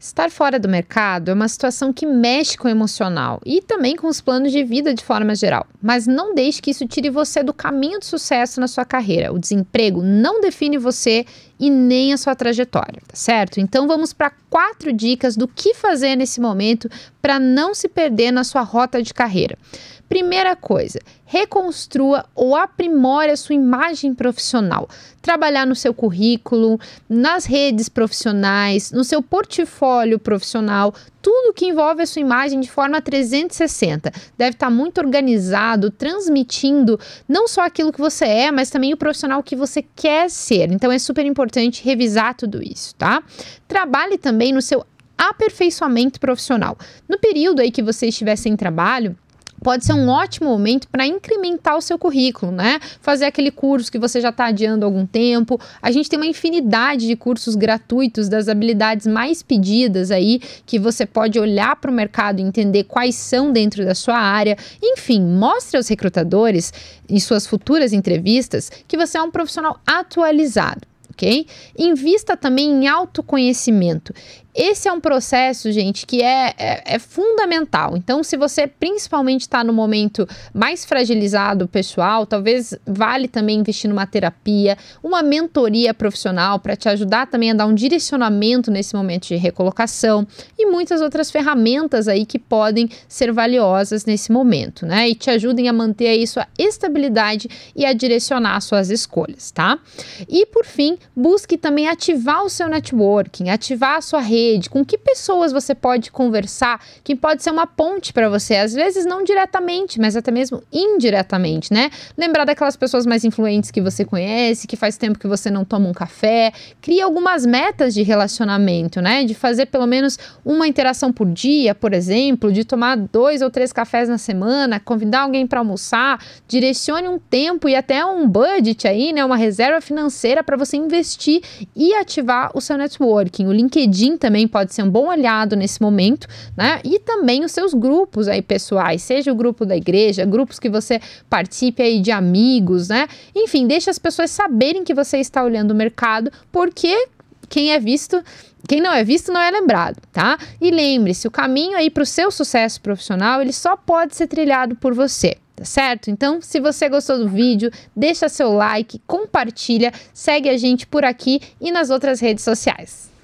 Estar fora do mercado é uma situação que mexe com o emocional e também com os planos de vida de forma geral. Mas não deixe que isso tire você do caminho de sucesso na sua carreira. O desemprego não define você e nem a sua trajetória, tá certo? Então vamos para quatro dicas do que fazer nesse momento para não se perder na sua rota de carreira. Primeira coisa, reconstrua ou aprimore a sua imagem profissional. Trabalhar no seu currículo, nas redes profissionais, no seu portfólio profissional, tudo que envolve a sua imagem de forma 360. Deve estar tá muito organizado, transmitindo não só aquilo que você é, mas também o profissional que você quer ser. Então é super importante revisar tudo isso, tá? Trabalhe também no seu aperfeiçoamento profissional. No período aí que você estiver sem trabalho, pode ser um ótimo momento para incrementar o seu currículo, né? Fazer aquele curso que você já está adiando algum tempo. A gente tem uma infinidade de cursos gratuitos das habilidades mais pedidas aí, que você pode olhar para o mercado e entender quais são dentro da sua área. Enfim, mostre aos recrutadores em suas futuras entrevistas que você é um profissional atualizado ok? Invista também em autoconhecimento esse é um processo, gente, que é, é, é fundamental. Então, se você principalmente está no momento mais fragilizado pessoal, talvez vale também investir numa terapia, uma mentoria profissional para te ajudar também a dar um direcionamento nesse momento de recolocação e muitas outras ferramentas aí que podem ser valiosas nesse momento, né? E te ajudem a manter aí sua estabilidade e a direcionar suas escolhas, tá? E por fim, busque também ativar o seu networking, ativar a sua rede rede, com que pessoas você pode conversar, que pode ser uma ponte para você, às vezes não diretamente, mas até mesmo indiretamente, né? Lembrar daquelas pessoas mais influentes que você conhece, que faz tempo que você não toma um café, cria algumas metas de relacionamento, né? De fazer pelo menos uma interação por dia, por exemplo, de tomar dois ou três cafés na semana, convidar alguém para almoçar, direcione um tempo e até um budget aí, né? Uma reserva financeira para você investir e ativar o seu networking. O LinkedIn também também pode ser um bom aliado nesse momento, né? E também os seus grupos aí pessoais, seja o grupo da igreja, grupos que você participe aí de amigos, né? Enfim, deixe as pessoas saberem que você está olhando o mercado, porque quem é visto quem não é visto não é lembrado, tá? E lembre-se, o caminho aí para o seu sucesso profissional, ele só pode ser trilhado por você. Tá certo? Então, se você gostou do vídeo, deixa seu like, compartilha, segue a gente por aqui e nas outras redes sociais.